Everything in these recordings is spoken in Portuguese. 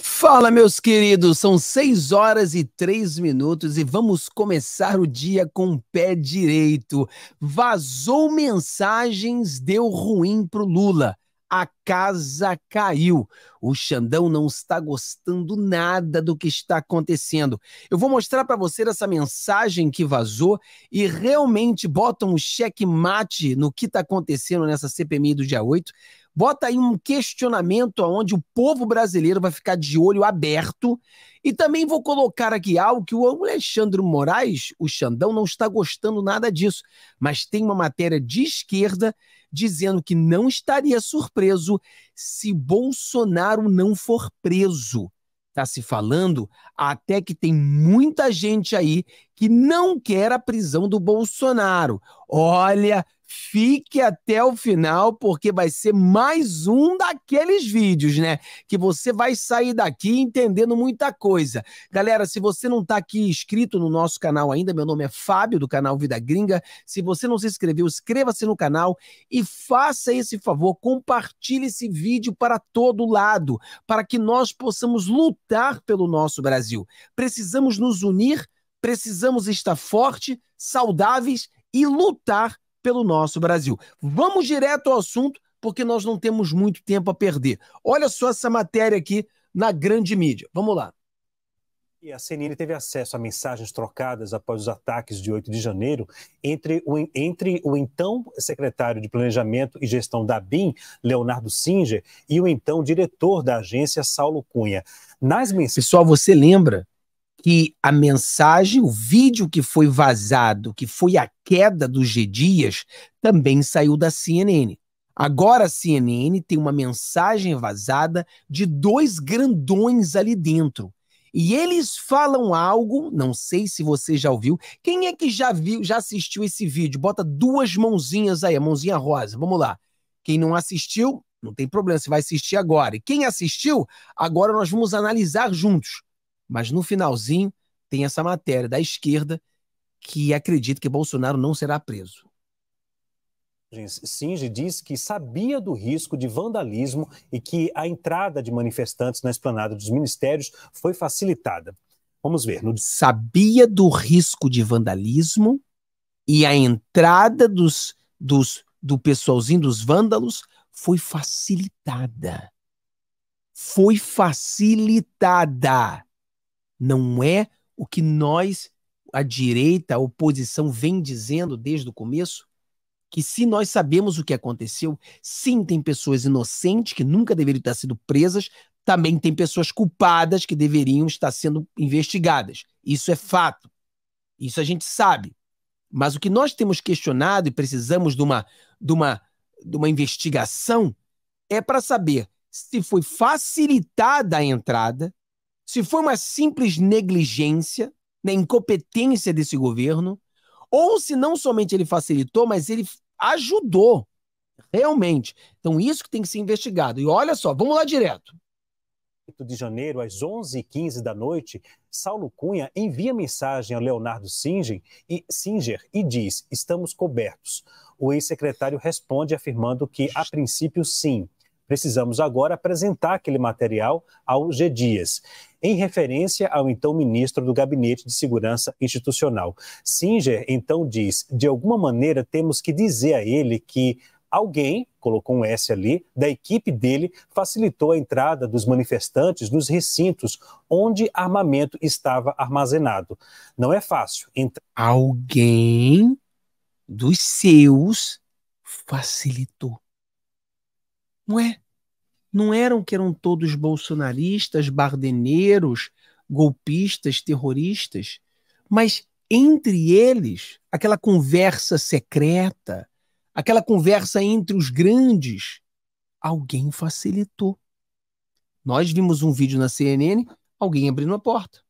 Fala, meus queridos, são 6 horas e 3 minutos e vamos começar o dia com o pé direito. Vazou mensagens, deu ruim pro Lula a casa caiu. O Xandão não está gostando nada do que está acontecendo. Eu vou mostrar para você essa mensagem que vazou e realmente bota um checkmate no que está acontecendo nessa CPMI do dia 8. Bota aí um questionamento onde o povo brasileiro vai ficar de olho aberto. E também vou colocar aqui algo que o Alexandre Moraes, o Xandão, não está gostando nada disso. Mas tem uma matéria de esquerda dizendo que não estaria surpreso se Bolsonaro não for preso. Está se falando até que tem muita gente aí que não quer a prisão do Bolsonaro. Olha, Fique até o final, porque vai ser mais um daqueles vídeos, né? Que você vai sair daqui entendendo muita coisa. Galera, se você não está aqui inscrito no nosso canal ainda, meu nome é Fábio, do canal Vida Gringa. Se você não se inscreveu, inscreva-se no canal e faça esse favor, compartilhe esse vídeo para todo lado, para que nós possamos lutar pelo nosso Brasil. Precisamos nos unir, precisamos estar forte, saudáveis e lutar pelo nosso Brasil. Vamos direto ao assunto, porque nós não temos muito tempo a perder. Olha só essa matéria aqui na grande mídia. Vamos lá. E a CNN teve acesso a mensagens trocadas após os ataques de 8 de janeiro entre o, entre o então secretário de Planejamento e Gestão da BIM, Leonardo Singer, e o então diretor da agência, Saulo Cunha. Nas mensagens... Pessoal, você lembra que a mensagem, o vídeo que foi vazado, que foi a queda do G Dias, também saiu da CNN. Agora a CNN tem uma mensagem vazada de dois grandões ali dentro. E eles falam algo, não sei se você já ouviu. Quem é que já viu, já assistiu esse vídeo? Bota duas mãozinhas aí, a mãozinha rosa. Vamos lá. Quem não assistiu, não tem problema, você vai assistir agora. E quem assistiu, agora nós vamos analisar juntos. Mas no finalzinho tem essa matéria da esquerda que acredita que Bolsonaro não será preso. Singe diz que sabia do risco de vandalismo e que a entrada de manifestantes na esplanada dos ministérios foi facilitada. Vamos ver. No... Sabia do risco de vandalismo e a entrada dos, dos, do pessoalzinho dos vândalos foi facilitada. Foi facilitada. Não é o que nós, a direita, a oposição, vem dizendo desde o começo? Que se nós sabemos o que aconteceu, sim, tem pessoas inocentes que nunca deveriam ter sido presas, também tem pessoas culpadas que deveriam estar sendo investigadas. Isso é fato. Isso a gente sabe. Mas o que nós temos questionado e precisamos de uma, de uma, de uma investigação é para saber se foi facilitada a entrada se foi uma simples negligência, na né, incompetência desse governo, ou se não somente ele facilitou, mas ele ajudou realmente. Então, isso que tem que ser investigado. E olha só, vamos lá direto. 8 de janeiro, às 11h15 da noite, Saulo Cunha envia mensagem a Leonardo Singer e, Singer e diz: Estamos cobertos. O ex-secretário responde afirmando que, a princípio, sim. Precisamos agora apresentar aquele material ao G. Dias, em referência ao então ministro do Gabinete de Segurança Institucional. Singer então diz: de alguma maneira temos que dizer a ele que alguém, colocou um S ali, da equipe dele, facilitou a entrada dos manifestantes nos recintos onde armamento estava armazenado. Não é fácil. Entra... Alguém dos seus facilitou. Não é. Não eram que eram todos bolsonaristas, bardeneiros, golpistas, terroristas, mas entre eles, aquela conversa secreta, aquela conversa entre os grandes, alguém facilitou. Nós vimos um vídeo na CNN, alguém abrindo a porta.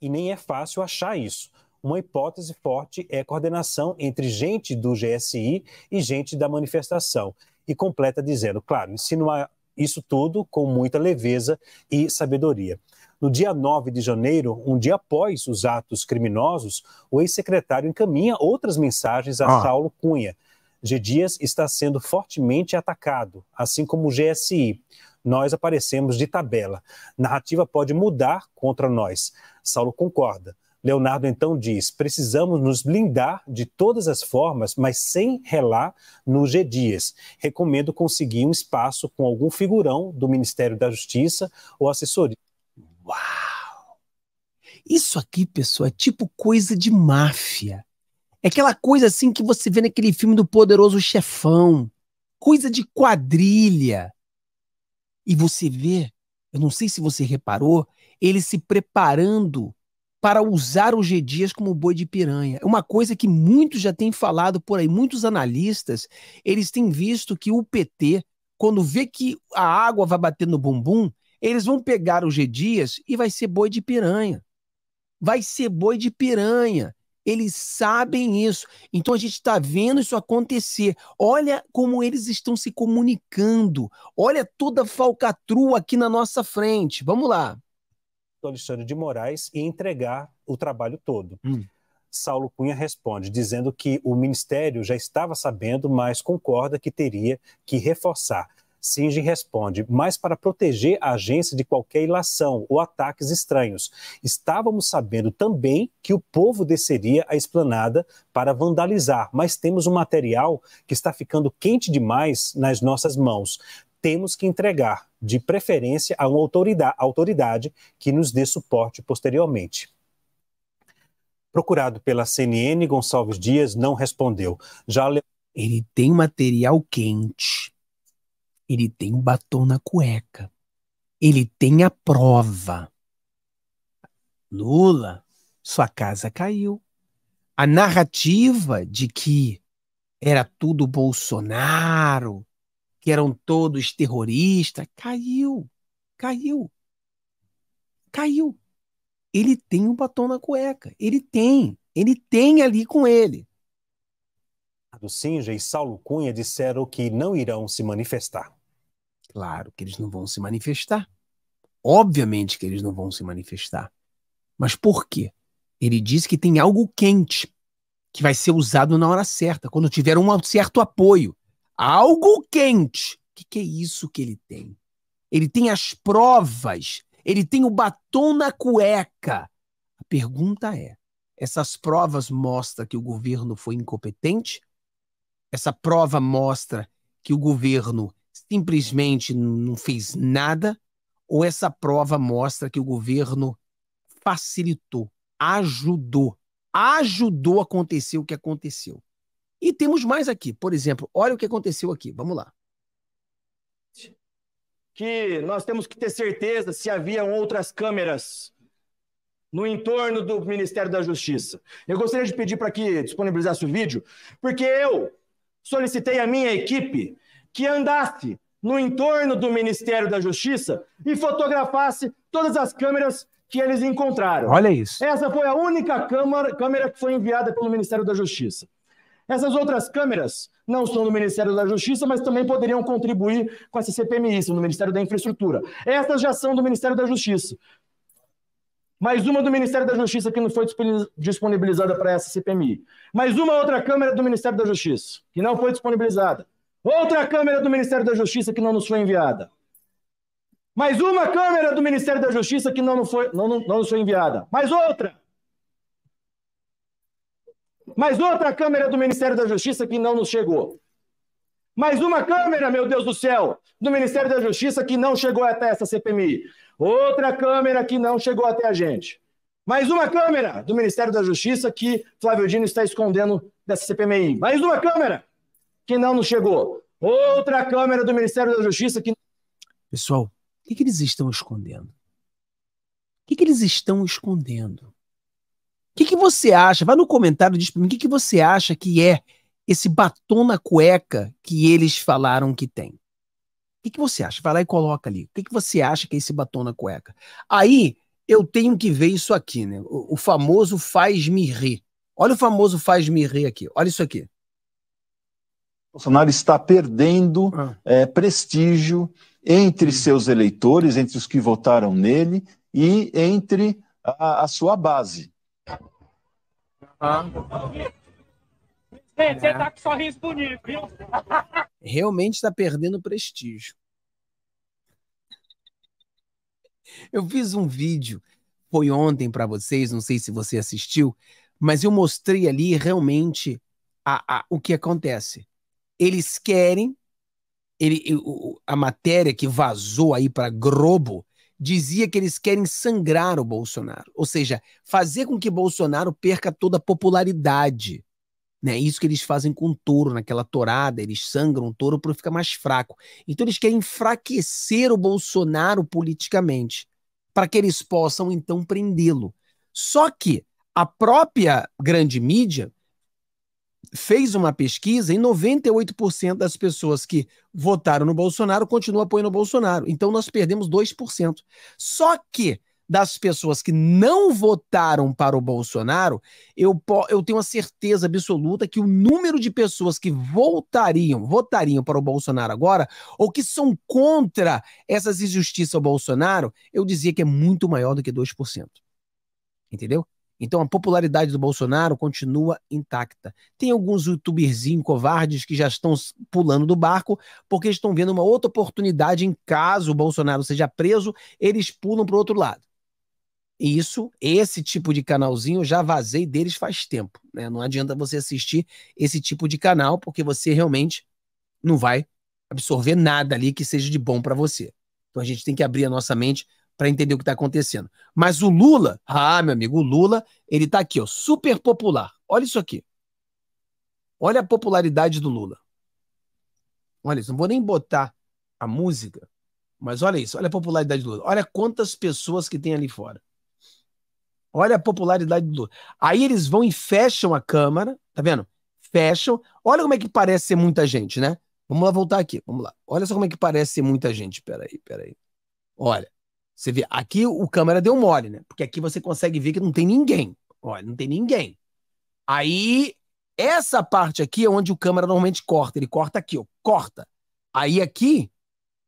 E nem é fácil achar isso. Uma hipótese forte é a coordenação entre gente do GSI e gente da manifestação e completa dizendo, claro, insinuar isso tudo com muita leveza e sabedoria. No dia 9 de janeiro, um dia após os atos criminosos, o ex-secretário encaminha outras mensagens a ah. Saulo Cunha. G. Dias está sendo fortemente atacado, assim como o GSI. Nós aparecemos de tabela. Narrativa pode mudar contra nós. Saulo concorda. Leonardo então diz: precisamos nos blindar de todas as formas, mas sem relar no G Dias. Recomendo conseguir um espaço com algum figurão do Ministério da Justiça ou assessoria. Uau! Isso aqui, pessoal, é tipo coisa de máfia. É aquela coisa assim que você vê naquele filme do Poderoso Chefão. Coisa de quadrilha. E você vê, eu não sei se você reparou, ele se preparando para usar o G Dias como boi de piranha. É uma coisa que muitos já têm falado por aí, muitos analistas, eles têm visto que o PT, quando vê que a água vai bater no bumbum, eles vão pegar o G Dias e vai ser boi de piranha. Vai ser boi de piranha. Eles sabem isso. Então a gente está vendo isso acontecer. Olha como eles estão se comunicando. Olha toda a falcatrua aqui na nossa frente. Vamos lá do Alexandre de Moraes e entregar o trabalho todo. Hum. Saulo Cunha responde, dizendo que o ministério já estava sabendo, mas concorda que teria que reforçar. Singe responde, mas para proteger a agência de qualquer ilação ou ataques estranhos. Estávamos sabendo também que o povo desceria a esplanada para vandalizar, mas temos um material que está ficando quente demais nas nossas mãos temos que entregar, de preferência, a uma autoridade, autoridade que nos dê suporte posteriormente. Procurado pela CNN, Gonçalves Dias não respondeu. Já le... Ele tem material quente. Ele tem o batom na cueca. Ele tem a prova. Lula, sua casa caiu. A narrativa de que era tudo Bolsonaro, que eram todos terroristas. Caiu, caiu, caiu. Ele tem um batom na cueca. Ele tem, ele tem ali com ele. Sinja e Saulo Cunha disseram que não irão se manifestar. Claro que eles não vão se manifestar. Obviamente que eles não vão se manifestar. Mas por quê? Ele diz que tem algo quente que vai ser usado na hora certa, quando tiver um certo apoio algo quente. O que, que é isso que ele tem? Ele tem as provas, ele tem o batom na cueca. A pergunta é: essas provas mostram que o governo foi incompetente? Essa prova mostra que o governo simplesmente não fez nada? Ou essa prova mostra que o governo facilitou, ajudou, ajudou a acontecer o que aconteceu? E temos mais aqui. Por exemplo, olha o que aconteceu aqui. Vamos lá. Que nós temos que ter certeza se haviam outras câmeras no entorno do Ministério da Justiça. Eu gostaria de pedir para que disponibilizasse o vídeo, porque eu solicitei à minha equipe que andasse no entorno do Ministério da Justiça e fotografasse todas as câmeras que eles encontraram. Olha isso. Essa foi a única câmera, câmera que foi enviada pelo Ministério da Justiça. Essas outras câmeras não são do Ministério da Justiça, mas também poderiam contribuir com essa CPMI, são do Ministério da Infraestrutura. Essas já são do Ministério da Justiça. Mais uma do Ministério da Justiça que não foi disponibilizada para essa CPMI. Mais uma outra câmera do Ministério da Justiça que não foi disponibilizada. Outra câmera do Ministério da Justiça que não nos foi enviada. Mais uma câmera do Ministério da Justiça que não, não, foi, não, não, não nos foi enviada. Mais outra. Mais outra câmera do Ministério da Justiça que não nos chegou. Mais uma câmera, meu Deus do céu, do Ministério da Justiça que não chegou até essa CPMI. Outra câmera que não chegou até a gente. Mais uma câmera do Ministério da Justiça que Flávio Dino está escondendo dessa CPMI. Mais uma câmera que não nos chegou. Outra câmera do Ministério da Justiça que. Pessoal, o que, que eles estão escondendo? O que, que eles estão escondendo? que, que você acha? Vai no comentário, diz para mim, o que, que você acha que é esse batom na cueca que eles falaram que tem? O que, que você acha? Vai lá e coloca ali. O que, que você acha que é esse batom na cueca? Aí eu tenho que ver isso aqui, né? O, o famoso faz-me rir. Olha o famoso faz-me rir aqui. Olha isso aqui. Bolsonaro está perdendo ah. é, prestígio entre hum. seus eleitores, entre os que votaram nele e entre a, a sua base você tá com sorriso bonito, viu? Realmente está perdendo prestígio. Eu fiz um vídeo, foi ontem para vocês, não sei se você assistiu, mas eu mostrei ali realmente a, a, o que acontece. Eles querem, ele, a matéria que vazou aí para Globo, dizia que eles querem sangrar o Bolsonaro, ou seja, fazer com que Bolsonaro perca toda a popularidade. Né? Isso que eles fazem com o touro, naquela torada, eles sangram o touro para ficar mais fraco. Então eles querem enfraquecer o Bolsonaro politicamente, para que eles possam então prendê-lo. Só que a própria grande mídia fez uma pesquisa e 98% das pessoas que votaram no Bolsonaro continuam apoiando o Bolsonaro. Então nós perdemos 2%. Só que das pessoas que não votaram para o Bolsonaro, eu, eu tenho a certeza absoluta que o número de pessoas que voltariam, votariam para o Bolsonaro agora, ou que são contra essas injustiças ao Bolsonaro, eu dizia que é muito maior do que 2%. Entendeu? Então a popularidade do Bolsonaro continua intacta. Tem alguns youtuberzinhos covardes que já estão pulando do barco porque estão vendo uma outra oportunidade em caso o Bolsonaro seja preso, eles pulam para o outro lado. E isso, esse tipo de canalzinho, eu já vazei deles faz tempo. Né? Não adianta você assistir esse tipo de canal porque você realmente não vai absorver nada ali que seja de bom para você. Então a gente tem que abrir a nossa mente para entender o que está acontecendo. Mas o Lula, ah, meu amigo, o Lula, ele está aqui, ó, super popular. Olha isso aqui. Olha a popularidade do Lula. Olha isso, não vou nem botar a música, mas olha isso, olha a popularidade do Lula. Olha quantas pessoas que tem ali fora. Olha a popularidade do Lula. Aí eles vão e fecham a Câmara, tá vendo? Fecham. Olha como é que parece ser muita gente, né? Vamos lá voltar aqui, vamos lá. Olha só como é que parece ser muita gente. Peraí, peraí. Olha. Você vê, aqui o câmera deu mole, né? Porque aqui você consegue ver que não tem ninguém. Olha, não tem ninguém. Aí, essa parte aqui é onde o câmera normalmente corta. Ele corta aqui, ó. Corta. Aí aqui,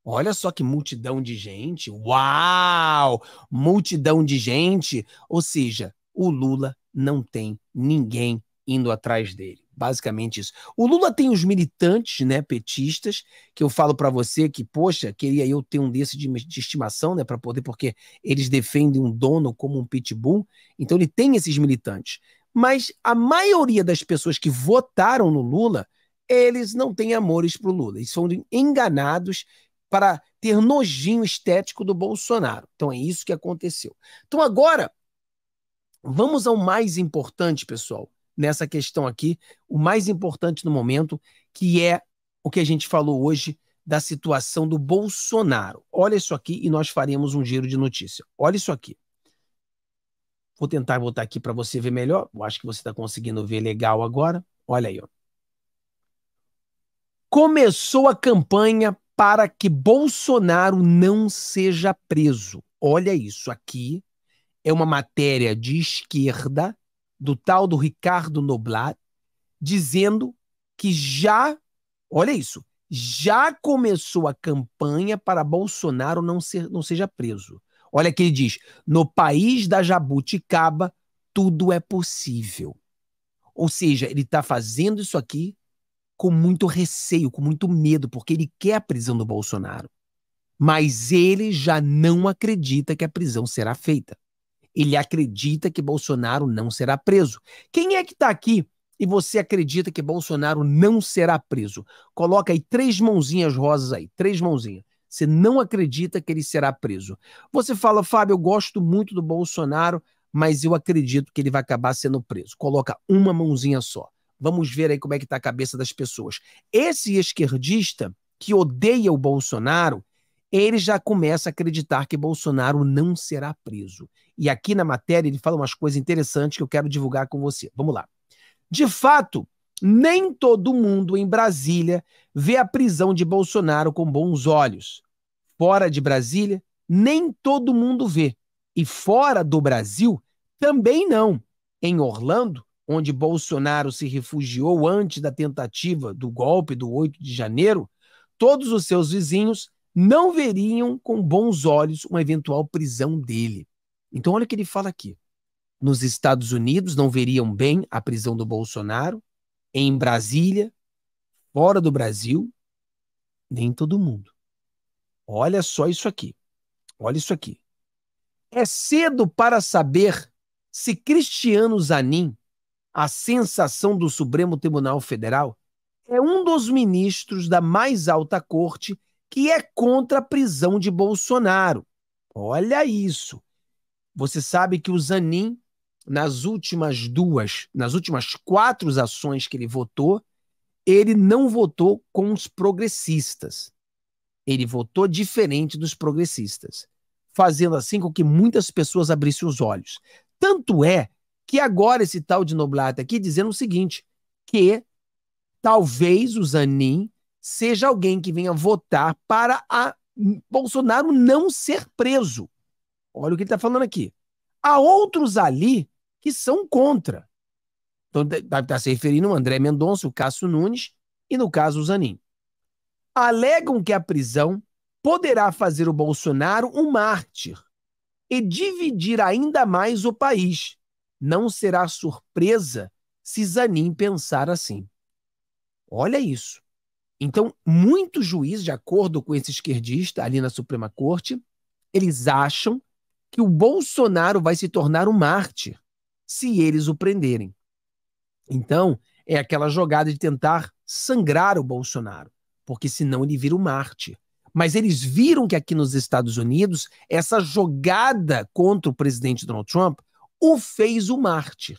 olha só que multidão de gente. Uau! Multidão de gente. Ou seja, o Lula não tem ninguém indo atrás dele. Basicamente isso. O Lula tem os militantes, né, petistas, que eu falo para você que, poxa, queria eu ter um desse de, de estimação, né, para poder, porque eles defendem um dono como um pitbull. Então ele tem esses militantes. Mas a maioria das pessoas que votaram no Lula, eles não têm amores pro Lula. Eles foram enganados para ter nojinho estético do Bolsonaro. Então é isso que aconteceu. Então agora, vamos ao mais importante, pessoal nessa questão aqui, o mais importante no momento, que é o que a gente falou hoje da situação do Bolsonaro. Olha isso aqui e nós faremos um giro de notícia. Olha isso aqui. Vou tentar botar aqui para você ver melhor. Eu acho que você está conseguindo ver legal agora. Olha aí. Ó. Começou a campanha para que Bolsonaro não seja preso. Olha isso aqui. É uma matéria de esquerda do tal do Ricardo Noblat dizendo que já, olha isso, já começou a campanha para Bolsonaro não, ser, não seja preso. Olha que ele diz: no país da jabuticaba, tudo é possível. Ou seja, ele está fazendo isso aqui com muito receio, com muito medo, porque ele quer a prisão do Bolsonaro. Mas ele já não acredita que a prisão será feita. Ele acredita que Bolsonaro não será preso. Quem é que está aqui e você acredita que Bolsonaro não será preso? Coloca aí três mãozinhas rosas aí, três mãozinhas. Você não acredita que ele será preso. Você fala, Fábio, eu gosto muito do Bolsonaro, mas eu acredito que ele vai acabar sendo preso. Coloca uma mãozinha só. Vamos ver aí como é que está a cabeça das pessoas. Esse esquerdista que odeia o Bolsonaro, ele já começa a acreditar que Bolsonaro não será preso. E aqui na matéria ele fala umas coisas interessantes que eu quero divulgar com você. Vamos lá. De fato, nem todo mundo em Brasília vê a prisão de Bolsonaro com bons olhos. Fora de Brasília, nem todo mundo vê. E fora do Brasil, também não. Em Orlando, onde Bolsonaro se refugiou antes da tentativa do golpe do 8 de janeiro, todos os seus vizinhos não veriam com bons olhos uma eventual prisão dele. Então, olha o que ele fala aqui. Nos Estados Unidos não veriam bem a prisão do Bolsonaro, em Brasília, fora do Brasil, nem todo mundo. Olha só isso aqui. Olha isso aqui. É cedo para saber se Cristiano Zanin, a sensação do Supremo Tribunal Federal, é um dos ministros da mais alta corte que é contra a prisão de Bolsonaro. Olha isso. Você sabe que o Zanin, nas últimas duas, nas últimas quatro ações que ele votou, ele não votou com os progressistas. Ele votou diferente dos progressistas, fazendo assim com que muitas pessoas abrissem os olhos. Tanto é que agora esse tal de Noblat aqui dizendo o seguinte, que talvez o Zanin seja alguém que venha votar para a Bolsonaro não ser preso. Olha o que ele está falando aqui. Há outros ali que são contra. Então, está estar se referindo o André Mendonça, o Cássio Nunes e, no caso, o Zanin. Alegam que a prisão poderá fazer o Bolsonaro um mártir e dividir ainda mais o país. Não será surpresa se Zanin pensar assim. Olha isso. Então, muitos juízes, de acordo com esse esquerdista ali na Suprema Corte, eles acham que o Bolsonaro vai se tornar um mártir se eles o prenderem. Então, é aquela jogada de tentar sangrar o Bolsonaro, porque senão ele vira um mártir. Mas eles viram que aqui nos Estados Unidos, essa jogada contra o presidente Donald Trump o fez um mártir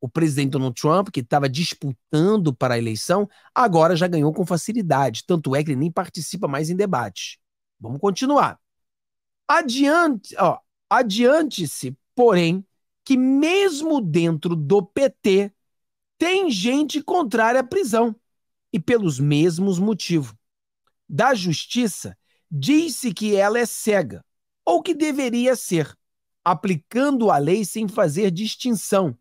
o presidente Donald Trump, que estava disputando para a eleição, agora já ganhou com facilidade. Tanto é que ele nem participa mais em debates. Vamos continuar. Adiante, ó, adiante-se, porém, que mesmo dentro do PT tem gente contrária à prisão e pelos mesmos motivos. Da justiça, disse que ela é cega ou que deveria ser, aplicando a lei sem fazer distinção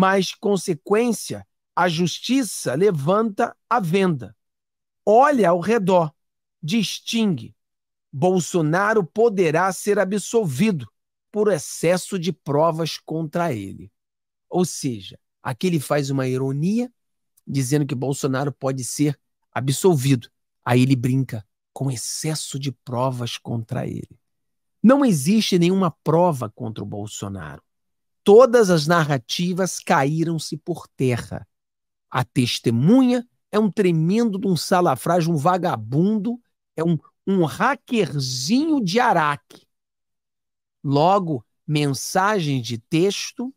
mas consequência, a justiça levanta a venda. Olha ao redor, distingue. Bolsonaro poderá ser absolvido por excesso de provas contra ele. Ou seja, aqui ele faz uma ironia dizendo que Bolsonaro pode ser absolvido. Aí ele brinca com excesso de provas contra ele. Não existe nenhuma prova contra o Bolsonaro. Todas as narrativas caíram-se por terra. A testemunha é um tremendo de um salafrágio, um vagabundo, é um, um hackerzinho de Araque. Logo, mensagens de texto,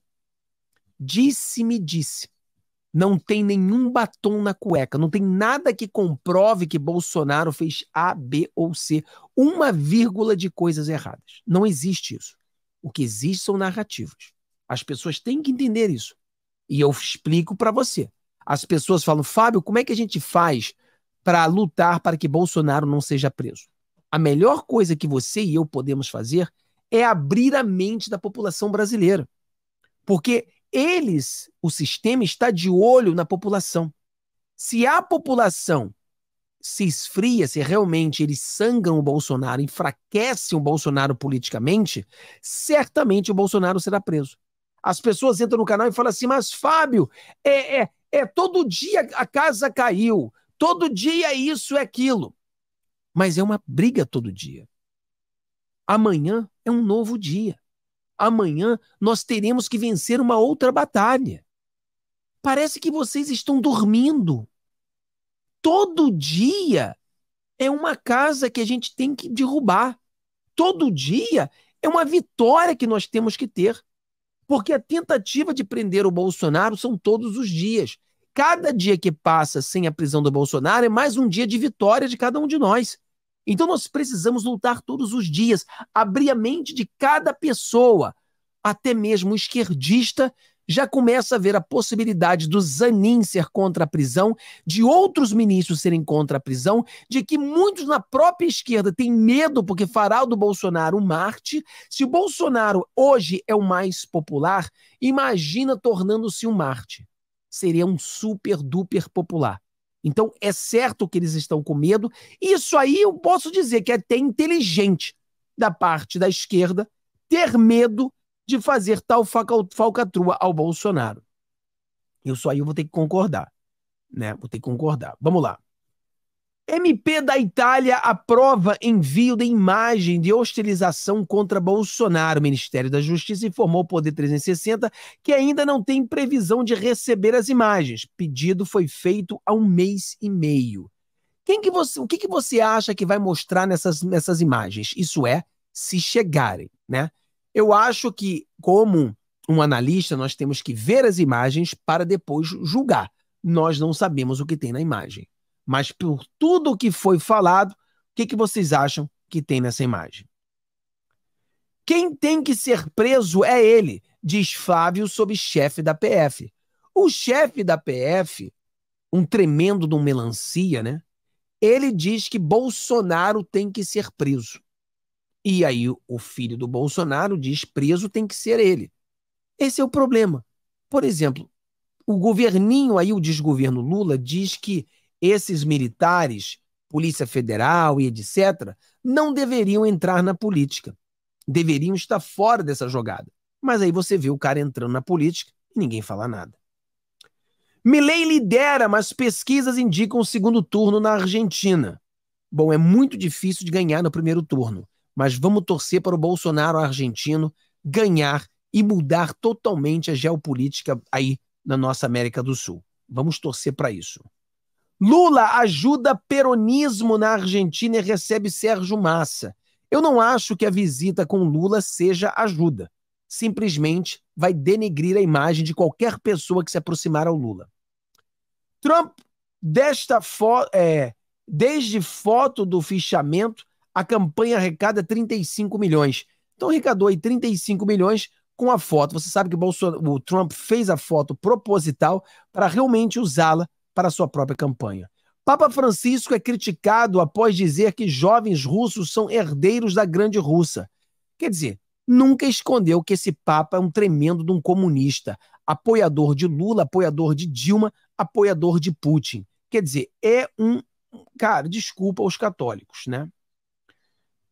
disse-me, disse. Não tem nenhum batom na cueca, não tem nada que comprove que Bolsonaro fez A, B ou C, uma vírgula de coisas erradas. Não existe isso. O que existe são narrativas. As pessoas têm que entender isso. E eu explico para você. As pessoas falam, Fábio, como é que a gente faz para lutar para que Bolsonaro não seja preso? A melhor coisa que você e eu podemos fazer é abrir a mente da população brasileira. Porque eles, o sistema, está de olho na população. Se a população se esfria, se realmente eles sangram o Bolsonaro, enfraquecem o Bolsonaro politicamente, certamente o Bolsonaro será preso. As pessoas entram no canal e falam assim, mas Fábio, é, é, é todo dia a casa caiu, todo dia isso é aquilo. Mas é uma briga todo dia. Amanhã é um novo dia. Amanhã nós teremos que vencer uma outra batalha. Parece que vocês estão dormindo. Todo dia é uma casa que a gente tem que derrubar. Todo dia é uma vitória que nós temos que ter. Porque a tentativa de prender o Bolsonaro são todos os dias. Cada dia que passa sem a prisão do Bolsonaro é mais um dia de vitória de cada um de nós. Então nós precisamos lutar todos os dias, abrir a mente de cada pessoa, até mesmo o esquerdista já começa a ver a possibilidade do Zanin ser contra a prisão, de outros ministros serem contra a prisão, de que muitos na própria esquerda têm medo porque fará do Bolsonaro um Marte. Se o Bolsonaro hoje é o mais popular, imagina tornando-se um Marte. Seria um super duper popular. Então é certo que eles estão com medo. Isso aí eu posso dizer que é até inteligente da parte da esquerda ter medo de fazer tal falcatrua ao Bolsonaro. Eu só aí eu vou ter que concordar, né? Vou ter que concordar. Vamos lá. MP da Itália aprova envio de imagem de hostilização contra Bolsonaro. O Ministério da Justiça informou o Poder 360 que ainda não tem previsão de receber as imagens. Pedido foi feito há um mês e meio. Quem que você, o que, que você acha que vai mostrar nessas, nessas imagens? Isso é, se chegarem, né? Eu acho que, como um analista, nós temos que ver as imagens para depois julgar. Nós não sabemos o que tem na imagem. Mas por tudo o que foi falado, o que, que vocês acham que tem nessa imagem? Quem tem que ser preso é ele, diz Flávio sob chefe da PF. O chefe da PF, um tremendo de um melancia, né? Ele diz que Bolsonaro tem que ser preso. E aí o filho do Bolsonaro diz preso tem que ser ele. Esse é o problema. Por exemplo, o governinho aí, o desgoverno Lula, diz que esses militares, Polícia Federal e etc., não deveriam entrar na política. Deveriam estar fora dessa jogada. Mas aí você vê o cara entrando na política e ninguém fala nada. Milley lidera, mas pesquisas indicam o segundo turno na Argentina. Bom, é muito difícil de ganhar no primeiro turno mas vamos torcer para o Bolsonaro argentino ganhar e mudar totalmente a geopolítica aí na nossa América do Sul. Vamos torcer para isso. Lula ajuda peronismo na Argentina e recebe Sérgio Massa. Eu não acho que a visita com Lula seja ajuda. Simplesmente vai denegrir a imagem de qualquer pessoa que se aproximar ao Lula. Trump, desta fo é, desde foto do fichamento a campanha arrecada 35 milhões. Então arrecadou aí 35 milhões com a foto. Você sabe que o, o Trump fez a foto proposital para realmente usá-la para a sua própria campanha. Papa Francisco é criticado após dizer que jovens russos são herdeiros da Grande Russa. Quer dizer, nunca escondeu que esse Papa é um tremendo de um comunista, apoiador de Lula, apoiador de Dilma, apoiador de Putin. Quer dizer, é um. Cara, desculpa aos católicos, né?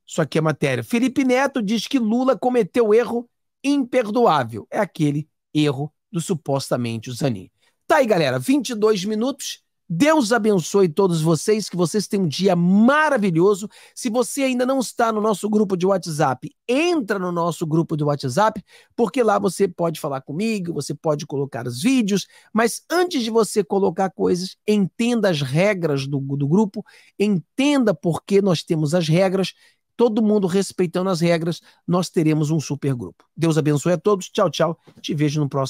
Isso aqui é matéria. Felipe Neto diz que Lula cometeu erro imperdoável. É aquele erro do supostamente o Zanin. Tá aí, galera. 22 minutos. Deus abençoe todos vocês, que vocês tenham um dia maravilhoso. Se você ainda não está no nosso grupo de WhatsApp, entra no nosso grupo de WhatsApp, porque lá você pode falar comigo, você pode colocar os vídeos, mas antes de você colocar coisas, entenda as regras do, do grupo, entenda por que nós temos as regras todo mundo respeitando as regras, nós teremos um super grupo. Deus abençoe a todos. Tchau, tchau. Te vejo no próximo.